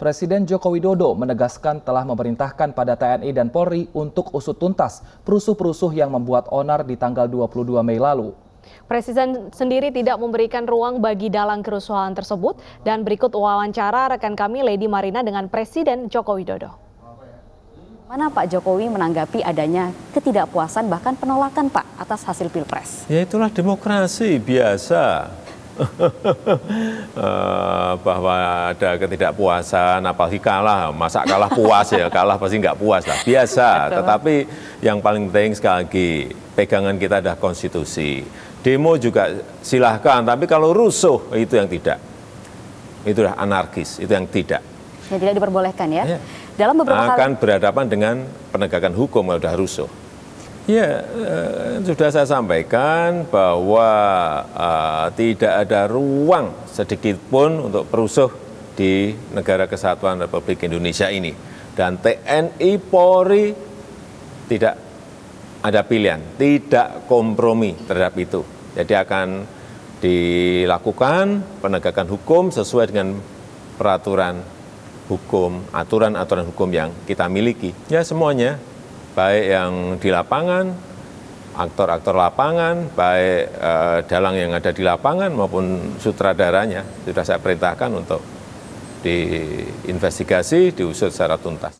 Presiden Joko Widodo menegaskan telah memerintahkan pada TNI dan Polri untuk usut tuntas perusuh-perusuh yang membuat onar di tanggal 22 Mei lalu. Presiden sendiri tidak memberikan ruang bagi dalang kerusuhan tersebut dan berikut wawancara rekan kami Lady Marina dengan Presiden Joko Widodo. Mana Pak Jokowi menanggapi adanya ketidakpuasan bahkan penolakan Pak atas hasil Pilpres? Ya itulah demokrasi biasa. Eh, bahwa ada ketidakpuasan apalagi kalah masa kalah puas ya kalah pasti nggak puas lah biasa tetapi yang paling penting sekali lagi pegangan kita adalah konstitusi demo juga silahkan tapi kalau rusuh itu yang tidak itulah anarkis itu yang tidak yang tidak diperbolehkan ya, ya. dalam beberapa akan kali... berhadapan dengan penegakan hukum kalau sudah rusuh Ya, eh, sudah saya sampaikan bahwa eh, tidak ada ruang sedikit pun untuk perusuh di negara kesatuan Republik Indonesia ini. Dan TNI Polri tidak ada pilihan, tidak kompromi terhadap itu. Jadi akan dilakukan penegakan hukum sesuai dengan peraturan hukum, aturan-aturan hukum yang kita miliki. Ya semuanya baik yang di lapangan, aktor-aktor lapangan, baik eh, dalang yang ada di lapangan maupun sutradaranya, sudah saya perintahkan untuk diinvestigasi, diusut secara tuntas.